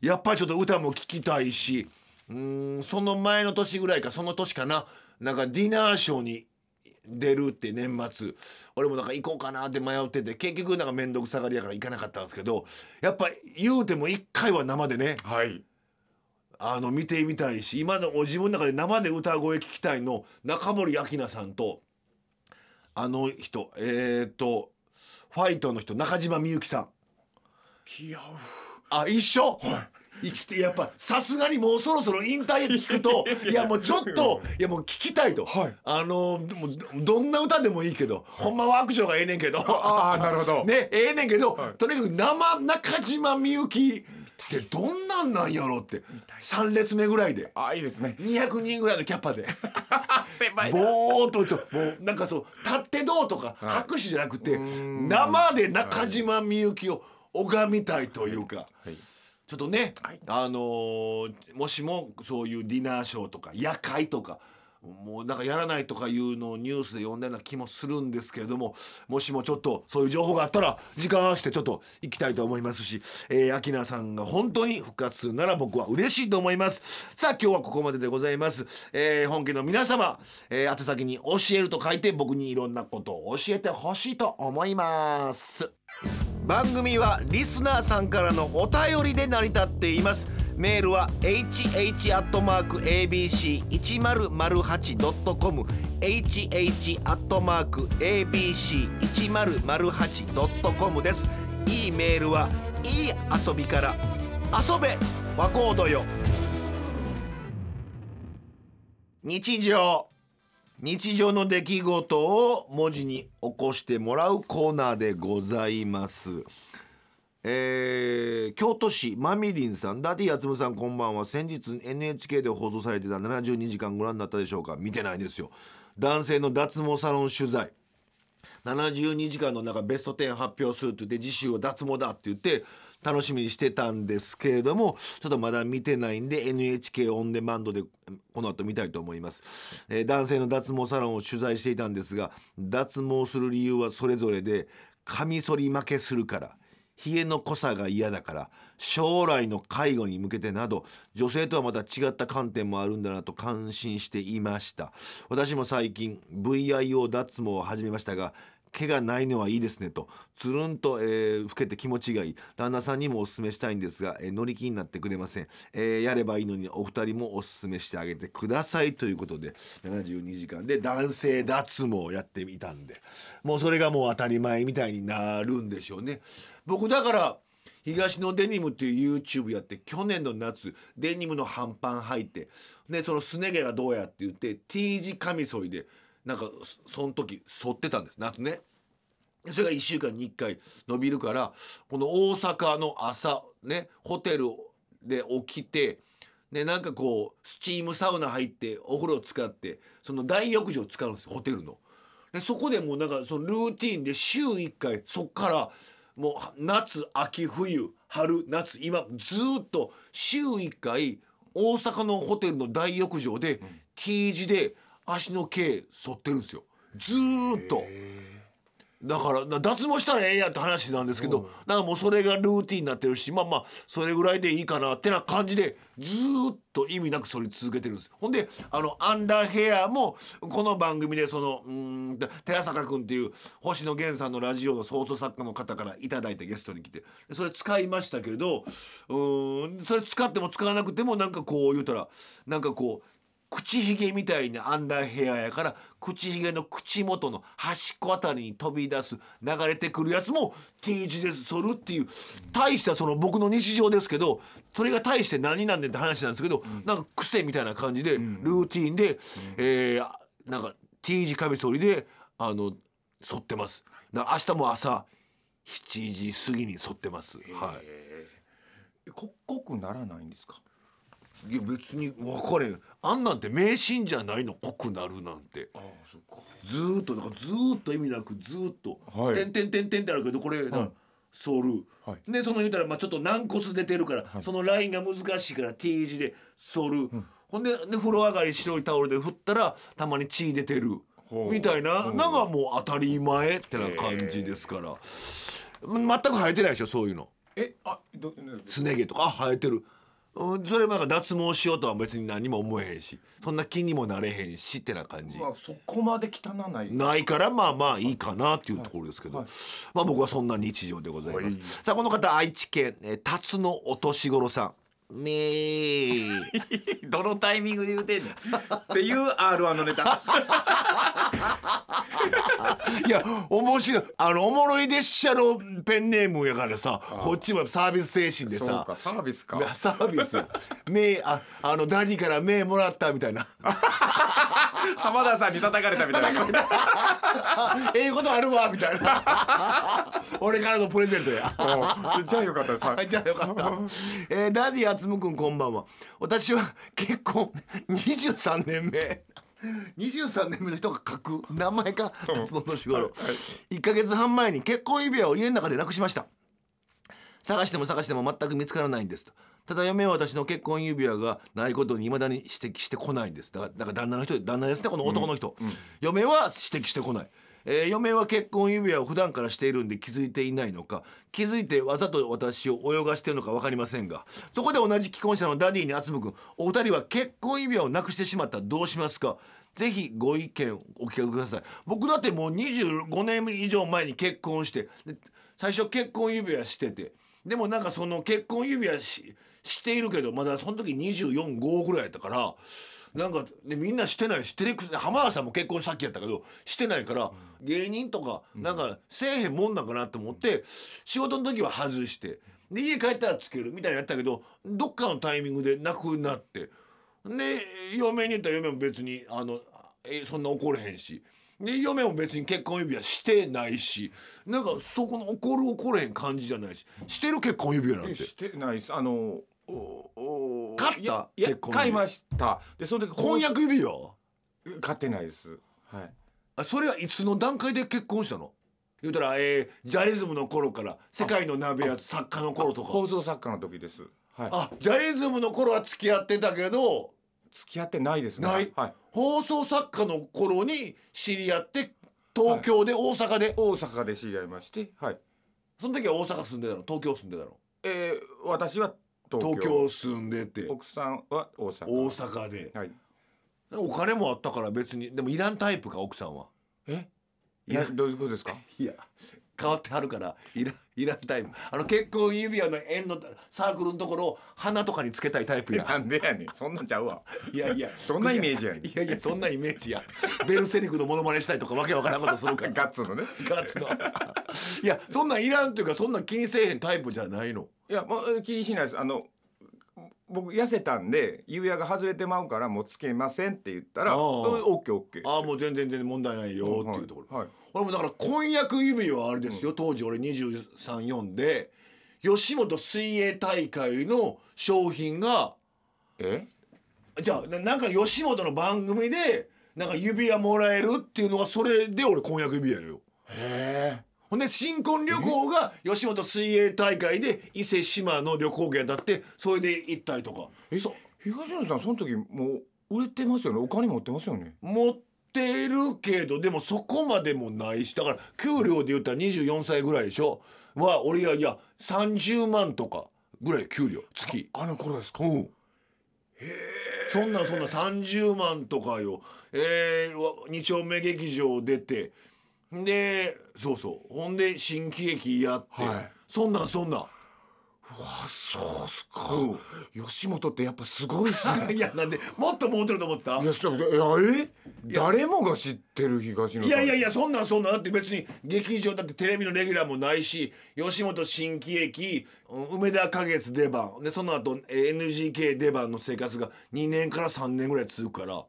やっぱりちょっと歌も聴きたいしうんその前の年ぐらいかその年かななんかディナーショーに出るって年末俺もなんか行こうかなって迷ってて結局なんか面倒くさがりやから行かなかったんですけどやっぱ言うても1回は生でね、はい、あの見てみたいし今の自分の中で生で歌声聞きたいの中森明菜さんとあの人えっ、ー、とファイトの人中島みゆきさん。気合うあ一緒、はい生きてやっぱさすがにもうそろそろ引退聞くと いやもうちょっといやもう聞きたいと、はい、あのどんな歌でもいいけど、はい、ほんまは悪女がええねんけどああなるほど ねええねんけど、はい、とにかく生中島みゆきってどんなんなんやろって3列目ぐらいであいいですね200人ぐらいのキャパで 狭いぼーっとともうなんかそう立ってどうとか拍手じゃなくて、生で中島みゆきを拝みたいというか。ちょっとね、あのもしもそういうディナーショーとか夜会とかもうなんかやらないとかいうのをニュースで読んだような気もするんですけれどももしもちょっとそういう情報があったら時間合わせてちょっと行きたいと思いますしえー、アキさんが本当に復活するなら僕は嬉しいと思いますさあ今日はここまででございます、えー、本家の皆様、えー、宛先に「教える」と書いて僕にいろんなことを教えてほしいと思います番組はリスナーさんからのお便りで成り立っていますメールは hh.abc1008.com hh.abc1008.com ですいいメールはいい遊びから遊べ和コードよ日常日常の出来事を文字に起こしてもらうコーナーでございます。えー、京都市まみりんさんダディやつむさんこんばんは先日 NHK で放送されてた72時間ご覧になったでしょうか見てないですよ男性の脱毛サロン取材72時間の中ベスト10発表するって言って次週は脱毛だって言って楽しみにしてたんですけれどもちょっとまだ見てないんで NHK オンデマンドでこの後見たいと思います、えー、男性の脱毛サロンを取材していたんですが脱毛する理由はそれぞれでカミソリ負けするから冷えの濃さが嫌だから将来の介護に向けてなど女性とはまた違った観点もあるんだなと感心していました私も最近 VIO 脱毛を始めましたが毛がないのはいいですねとつるんと、えー、老けて気持ちがいい旦那さんにもおすすめしたいんですが、えー、乗り気になってくれません、えー、やればいいのにお二人もおすすめしてあげてくださいということで72時間で男性脱毛をやってみたんでもうそれがもう当たり前みたいになるんでしょうね僕だから東のデニムっていう YouTube やって去年の夏デニムの半パン履いて、ね、そのすね毛がどうやって言って T 字カミソリでなんかその時剃ってたんです夏ね。それが1週間に1回伸びるからこの大阪の朝ねホテルで起きてでなんかこうスチームサウナ入ってお風呂使ってその大浴場使うんですホテルの。でそこでもうなんかそのルーティンで週1回そっからもう夏秋冬春夏今ずっと週1回大阪のホテルの大浴場で T 字で足の毛剃ってるんですよずーっと。だから脱毛したらええやんって話なんですけど、だからもうそれがルーティンになってるしまあまあそれぐらいでいいかなってな感じでずーっと意味なく剃り続けてるんですほんであのアンダーヘアもこの番組でそのうん寺坂君っていう星野源さんのラジオの創送作家の方から頂いてゲストに来てそれ使いましたけどうんそれ使っても使わなくてもなんかこう言うたらなんかこう口ひげみたいなアンダーヘアやから口ひげの口元の端っこあたりに飛び出す流れてくるやつも T 字で反るっていう大したその僕の日常ですけどそれが大して何なんねんって話なんですけど、なんか癖みたいな感じでルーティンで、えー、なんか T 字カミソリであの反ってます。明日も朝7時過ぎに剃ってます。はい。こ濃くならないんですか。いや別に分かれんあんなんて迷信じゃないの濃くなるなんてああそっかずーっとだからずーっと意味なくずーっと「はいてんてんてんてん」ってあるけどこれ、はいソル、はい、でその言うたらまあちょっと軟骨出てるから、はい、そのラインが難しいから T 字でソウル、ほんでで風呂上がり白いタオルで振ったらたまに血出てるみたいななんかもう当たり前ってな感じですから全く生えてないでしょそういうの。えあどすね毛とか生えてるそれなんか脱毛しようとは別に何も思えへんしそんな気にもなれへんしってな感じ、そこまで汚ないないからまあまあいいかなっていうところですけど、はいはい、まあ僕はそんな日常でございます、はい、さあこの方愛知県、えー、辰野お年頃さんみ どのタイミングで言うてんのっていう R1 のネタ いや面白いあのおもろい列車のペンネームやからさこっちはサービス精神でさサービスかサービス名ああのダィから名もらったみたいな 浜田さんに叩かれたみたいなええことあるわみたいな俺からのプレゼントやじゃあよかったです、じゃあよかった、えー、ダディつむ君こんばんは私は結婚23年目23年目の人が書く名前か辰の年頃、う1か月半前に結婚指輪を家の中でなくしました探しても探しても全く見つからないんですとただ嫁は私の結婚指輪がないことにいまだに指摘してこないんですだから旦那の人旦那ですねこの男の人、うんうん、嫁は指摘してこないえー、嫁は結婚指輪を普段からしているんで気づいていないのか気づいてわざと私を泳がしてるのか分かりませんがそこで同じ既婚者のダディに厚むくんお二人は結婚指輪をなくしてしまったらどうしますかぜひご意見をお聞かせください僕だってもう25年以上前に結婚して最初結婚指輪しててでもなんかその結婚指輪ししているけどまだその時245ぐらいやったからなんかでみんなしてないしテレビ浜田さんも結婚さっきやったけどしてないから。うん芸人とかなんかせえへんもんなんかなと思って仕事の時は外してで家帰ったらつけるみたいなやったけどどっかのタイミングでなくなってで嫁に言ったら嫁も別にあのえそんな怒れへんし。で嫁も別に結婚指輪してないしなんかそこの怒る怒れへん感じじゃないししてる結婚指輪なんてしてないですあのおお買った結婚買いましたでその時婚約指輪買ってないですはいそれはいつの段階で結婚したの言うたら、えー、ジャリズムの頃から世界の鍋や作家の頃とか放送作家の時です、はい、あジャリズムの頃は付き合ってたけど付き合ってないですねない、はい、放送作家の頃に知り合って東京で、はい、大阪で大阪で知り合いましてはいその時は大阪住んでたの東京住んでたのえー、私は東京住んでて奥さんは大阪大阪で、はい、お金もあったから別にでもいらんタイプか奥さんはえいやどういうことですか いや変わってはるからいらいらんタイプあの結婚指輪の円のサークルのところ鼻とかにつけたいタイプやなんでやねんそんなんちゃうわいやいや そんなイメージやねんいやいやそんなイメージやベルセリフのモノマネしたいとかわけわからんことするから ガッツのねガッツのいやそんなんいらんというかそんなん気にせえへんタイプじゃないのいや、まあ、気にしないですあの僕痩せたんで夕焼が外れてまうからもうつけませんって言ったら「オッケーオッケー」ああもう全然全然問題ないよっていうところ、はいはい、俺もだから婚約指輪はあれですよ、うん、当時俺234で吉本水泳大会の商品がえじゃあなんか吉本の番組でなんか指輪もらえるっていうのはそれで俺婚約指輪よへえほんで新婚旅行が吉本水泳大会で伊勢志摩の旅行券だってそれで行ったりとかそ東野さんその時もう売れてますよねお金持ってますよね持ってるけどでもそこまでもないしだから給料で言ったら24歳ぐらいでしょは俺はいや30万とかぐらい給料月あの頃ですか、うん、へえそんなそんな30万とかよ、えー、2丁目劇場出てでそうそうほんで新喜劇やって、はい、そんなんそんなん。うわそうっすか、うん、吉本ってやっぱすごいっすね いやなんでもっと儲てると思ったいやえ誰もが知ってる東いやいやいやそんなんそんなんだって別に劇場だってテレビのレギュラーもないし吉本新喜劇梅田花月出番でその後 NGK 出番の生活が2年から3年ぐらい続くから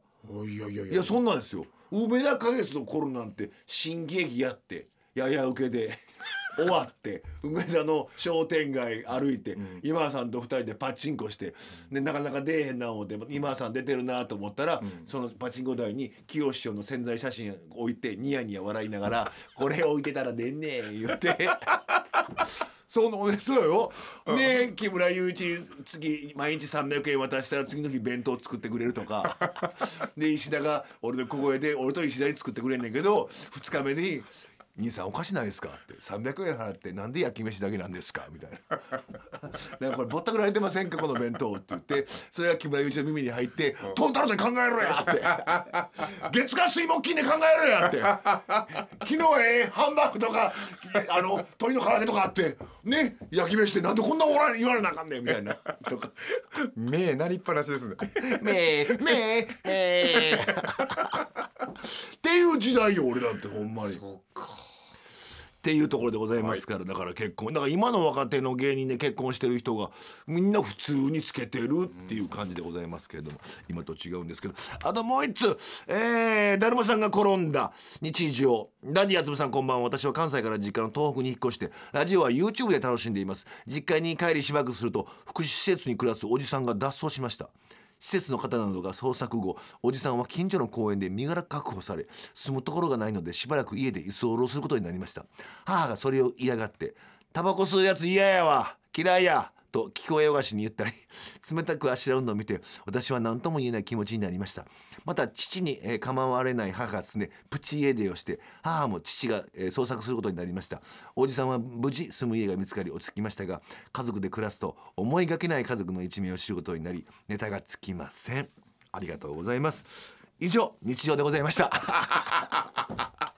いやいやいやいやそんなんですよ梅田花月の頃なんて新喜劇やってやや受けで 終わって梅田の商店街歩いて、うん、今田さんと2人でパチンコしてでなかなか出えへんな思って今田さん出てるなと思ったら、うん、そのパチンコ台に清師匠の宣材写真置いてニヤニヤ笑いながら「これ置いてたら出んねえ」言って。そのそうよ、ね木村雄一に次毎日300円渡したら次の日弁当作ってくれるとか で石田が俺の小声で俺と石田に作ってくれんねんけど2日目に兄さんおかしないですか?」って「300円払ってなんで焼き飯だけなんですか?」みたいな「なんかこれぼったくられてませんかこの弁当」って言ってそれが木村祐一の耳に入って「トータルで考えろや!」って「月火水木金で考えろや!」って「昨日はええハンバーグとかあの鶏の唐揚げとかあってね焼き飯ってなんでこんなおら言われなあかんねん」みたいなとか。目なりっぱなしですね。目目目 っていう時代よ俺なんてほんまに。そうかっていうところでございますから、はい、だから結婚だから今の若手の芸人で結婚してる人がみんな普通につけてるっていう感じでございますけれども今と違うんですけどあともう一つ、えー、だるまさんが転んだ日常ダディツ美さんこんばんは私は関西から実家の東北に引っ越してラジオは YouTube で楽しんでいます実家に帰りしばらくすると福祉施設に暮らすおじさんが脱走しました施設の方などが捜索後おじさんは近所の公園で身柄確保され住むところがないのでしばらく家で居候することになりました母がそれを嫌がって「タバコ吸うやつ嫌やわ嫌いやと聞こえよがしに言ったり 冷たくあしらうのを見て私は何とも言えない気持ちになりましたまた父に、えー、構われない母がですねプチ家出をして母も父が、えー、捜索することになりましたおじさんは無事住む家が見つかり落ち着きましたが家族で暮らすと思いがけない家族の一面を知ることになりネタがつきませんありがとうございます以上日常でございました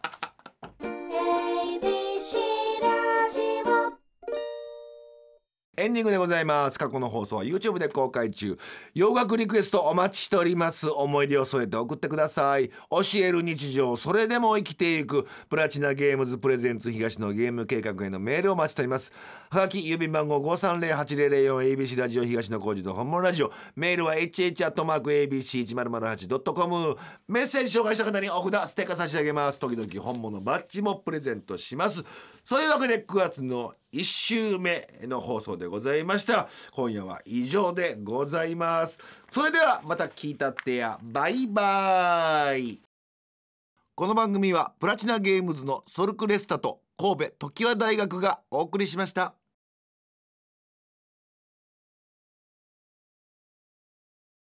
エンディングでございます。過去の放送は YouTube で公開中。洋楽リクエストお待ちしております。思い出を添えて送ってください。教える日常、それでも生きていく。プラチナゲームズプレゼンツ東のゲーム計画へのメールをお待ちしております。はがき郵便番号5 3零8 0 0 4 a b c ラジオ東の工事の本物ラジオメールは h h a b c 1八ドットコムメッセージ紹介した方にお札ステッカー差し上げます時々本物バッジもプレゼントしますそういうわけで九月の一週目の放送でございました今夜は以上でございますそれではまた聞いたってやバイバーイこの番組はプラチナゲームズのソルクレスタと神戸常盤大学がお送りしました。